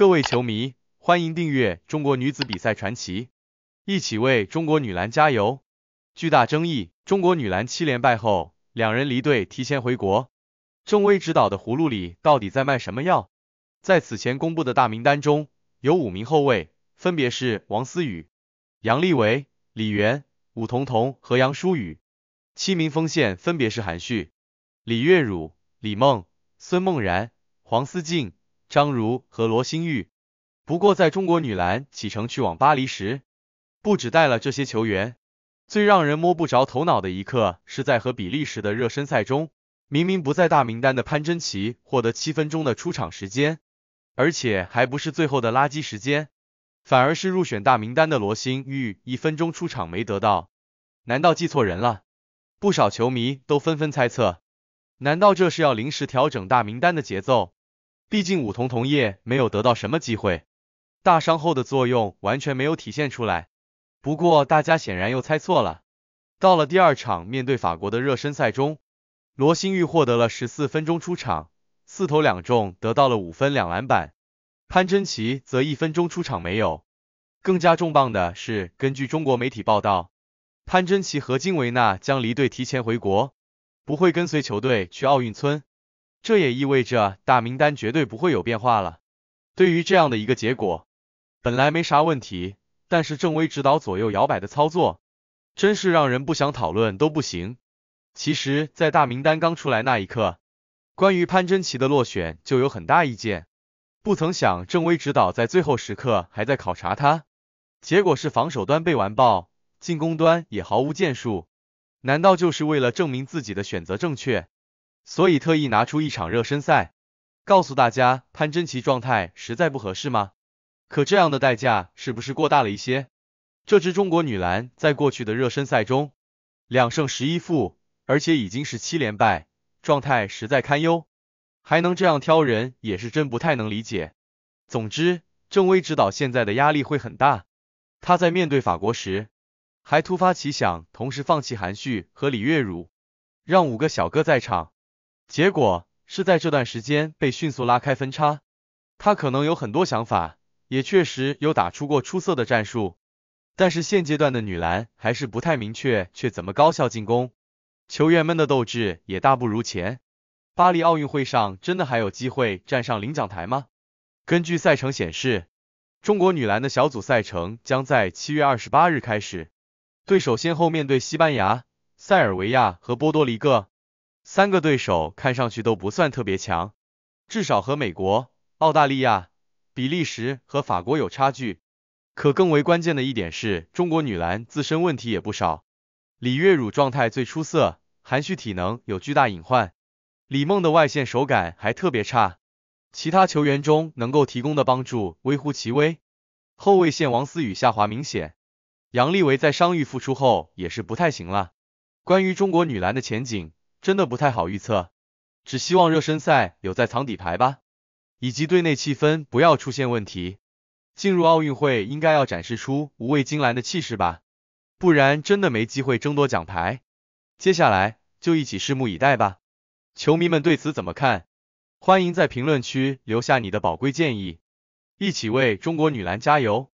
各位球迷，欢迎订阅《中国女子比赛传奇》，一起为中国女篮加油！巨大争议，中国女篮七连败后，两人离队提前回国。郑薇指导的葫芦里到底在卖什么药？在此前公布的大名单中，有五名后卫，分别是王思雨、杨利伟、李媛、武彤彤和杨舒雨；七名锋线分别是韩旭、李月汝、李梦、孙梦然、黄思静。张如和罗新玉。不过，在中国女篮启程去往巴黎时，不止带了这些球员。最让人摸不着头脑的一刻是在和比利时的热身赛中，明明不在大名单的潘臻祺获得七分钟的出场时间，而且还不是最后的垃圾时间，反而是入选大名单的罗新玉一分钟出场没得到。难道记错人了？不少球迷都纷纷猜测，难道这是要临时调整大名单的节奏？毕竟武桐桐叶没有得到什么机会，大伤后的作用完全没有体现出来。不过大家显然又猜错了，到了第二场面对法国的热身赛中，罗新玉获得了十四分钟出场，四投两中，得到了五分两篮板。潘臻祺则一分钟出场没有。更加重磅的是，根据中国媒体报道，潘臻祺和金维娜将离队提前回国，不会跟随球队去奥运村。这也意味着大名单绝对不会有变化了。对于这样的一个结果，本来没啥问题，但是郑威指导左右摇摆的操作，真是让人不想讨论都不行。其实，在大名单刚出来那一刻，关于潘臻奇的落选就有很大意见。不曾想，郑威指导在最后时刻还在考察他，结果是防守端被完爆，进攻端也毫无建树。难道就是为了证明自己的选择正确？所以特意拿出一场热身赛，告诉大家潘真奇状态实在不合适吗？可这样的代价是不是过大了一些？这支中国女篮在过去的热身赛中两胜十一负，而且已经是七连败，状态实在堪忧，还能这样挑人也是真不太能理解。总之，郑薇指导现在的压力会很大。她在面对法国时，还突发奇想，同时放弃韩旭和李月汝，让五个小哥在场。结果是在这段时间被迅速拉开分差。他可能有很多想法，也确实有打出过出色的战术，但是现阶段的女篮还是不太明确，却怎么高效进攻？球员们的斗志也大不如前。巴黎奥运会上真的还有机会站上领奖台吗？根据赛程显示，中国女篮的小组赛程将在七月二十八日开始，对手先后面对西班牙、塞尔维亚和波多黎各。三个对手看上去都不算特别强，至少和美国、澳大利亚、比利时和法国有差距。可更为关键的一点是，中国女篮自身问题也不少。李月汝状态最出色，韩旭体能有巨大隐患，李梦的外线手感还特别差，其他球员中能够提供的帮助微乎其微。后卫线王思雨下滑明显，杨利维在伤愈复出后也是不太行了。关于中国女篮的前景。真的不太好预测，只希望热身赛有在藏底牌吧，以及队内气氛不要出现问题。进入奥运会应该要展示出无畏金兰的气势吧，不然真的没机会争夺奖牌。接下来就一起拭目以待吧。球迷们对此怎么看？欢迎在评论区留下你的宝贵建议，一起为中国女篮加油！